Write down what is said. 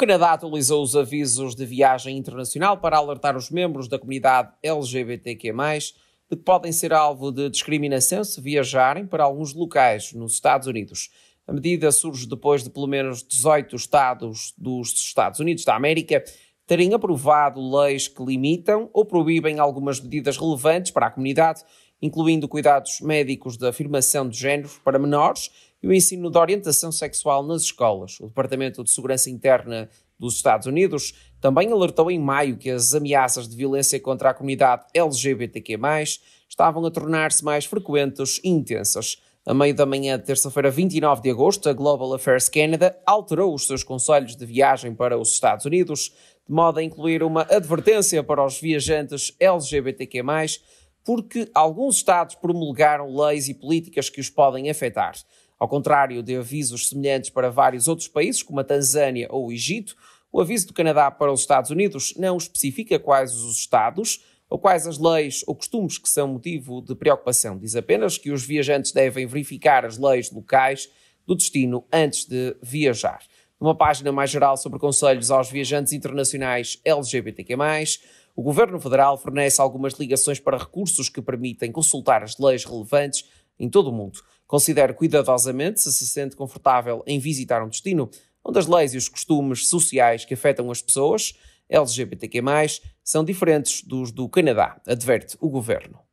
Canadá atualizou os avisos de viagem internacional para alertar os membros da comunidade LGBTQ+, de que podem ser alvo de discriminação se viajarem para alguns locais nos Estados Unidos. A medida surge depois de pelo menos 18 estados dos Estados Unidos da América terem aprovado leis que limitam ou proíbem algumas medidas relevantes para a comunidade, incluindo cuidados médicos da afirmação de género para menores e o ensino de orientação sexual nas escolas. O Departamento de Segurança Interna dos Estados Unidos também alertou em maio que as ameaças de violência contra a comunidade LGBTQ+, estavam a tornar-se mais frequentes e intensas. A meio da manhã de terça-feira, 29 de agosto, a Global Affairs Canada alterou os seus conselhos de viagem para os Estados Unidos, de modo a incluir uma advertência para os viajantes LGBTQ, porque alguns Estados promulgaram leis e políticas que os podem afetar. Ao contrário de avisos semelhantes para vários outros países, como a Tanzânia ou o Egito, o aviso do Canadá para os Estados Unidos não especifica quais os Estados ou quais as leis ou costumes que são motivo de preocupação. Diz apenas que os viajantes devem verificar as leis locais do destino antes de viajar uma página mais geral sobre conselhos aos viajantes internacionais LGBTQ+, o Governo Federal fornece algumas ligações para recursos que permitem consultar as leis relevantes em todo o mundo. Considere cuidadosamente se se sente confortável em visitar um destino onde as leis e os costumes sociais que afetam as pessoas LGBTQ+, são diferentes dos do Canadá, adverte o governo.